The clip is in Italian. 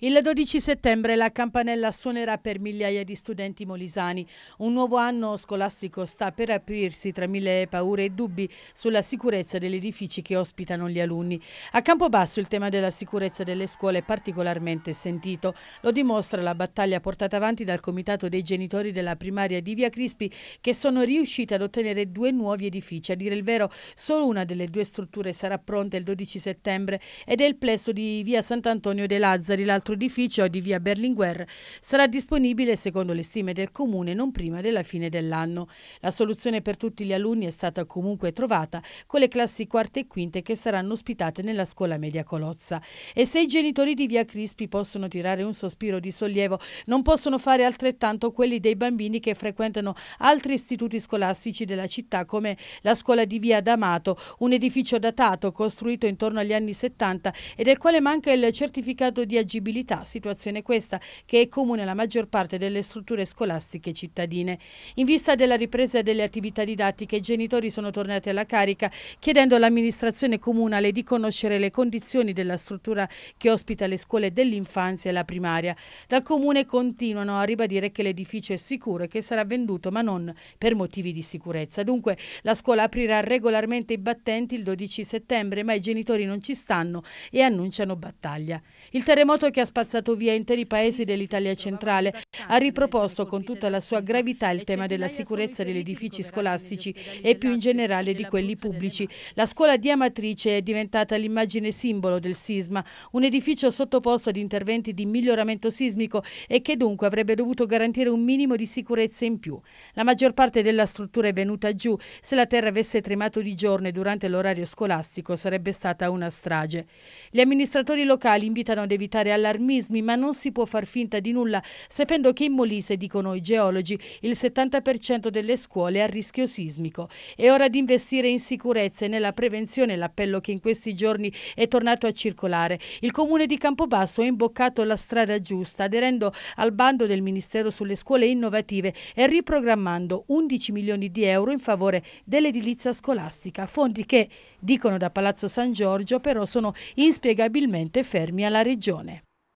Il 12 settembre la campanella suonerà per migliaia di studenti molisani. Un nuovo anno scolastico sta per aprirsi tra mille paure e dubbi sulla sicurezza degli edifici che ospitano gli alunni. A Campobasso il tema della sicurezza delle scuole è particolarmente sentito. Lo dimostra la battaglia portata avanti dal Comitato dei Genitori della Primaria di Via Crispi che sono riusciti ad ottenere due nuovi edifici. A dire il vero, solo una delle due strutture sarà pronta il 12 settembre ed è il plesso di Via Sant'Antonio de Lazzari, l'altro l'altro edificio di via Berlinguer sarà disponibile secondo le stime del comune non prima della fine dell'anno. La soluzione per tutti gli alunni è stata comunque trovata con le classi quarte e quinte che saranno ospitate nella scuola media Colozza. E se i genitori di via Crispi possono tirare un sospiro di sollievo, non possono fare altrettanto quelli dei bambini che frequentano altri istituti scolastici della città come la scuola di via D'Amato, un edificio datato costruito intorno agli anni 70 e del quale manca il certificato di agibilità disabilità, situazione questa che è comune alla maggior parte delle strutture scolastiche cittadine. In vista della ripresa delle attività didattiche, i genitori sono tornati alla carica chiedendo all'amministrazione comunale di conoscere le condizioni della struttura che ospita le scuole dell'infanzia e la primaria. Dal comune continuano a ribadire che l'edificio è sicuro e che sarà venduto ma non per motivi di sicurezza. Dunque la scuola aprirà regolarmente i battenti il 12 settembre ma i genitori non ci stanno e annunciano battaglia. Il terremoto che ha spazzato via interi paesi dell'Italia centrale, ha riproposto con tutta la sua gravità il tema della sicurezza degli edifici scolastici e più in generale di quelli pubblici. La scuola di Amatrice è diventata l'immagine simbolo del sisma, un edificio sottoposto ad interventi di miglioramento sismico e che dunque avrebbe dovuto garantire un minimo di sicurezza in più. La maggior parte della struttura è venuta giù, se la terra avesse tremato di giorno e durante l'orario scolastico sarebbe stata una strage. Gli amministratori locali invitano ad evitare allarmi allarmismi, ma non si può far finta di nulla, sapendo che in Molise, dicono i geologi, il 70% delle scuole è a rischio sismico. È ora di investire in sicurezza e nella prevenzione, l'appello che in questi giorni è tornato a circolare. Il comune di Campobasso ha imboccato la strada giusta, aderendo al bando del Ministero sulle scuole innovative e riprogrammando 11 milioni di euro in favore dell'edilizia scolastica, fondi che, dicono da Palazzo San Giorgio, però sono inspiegabilmente fermi alla regione.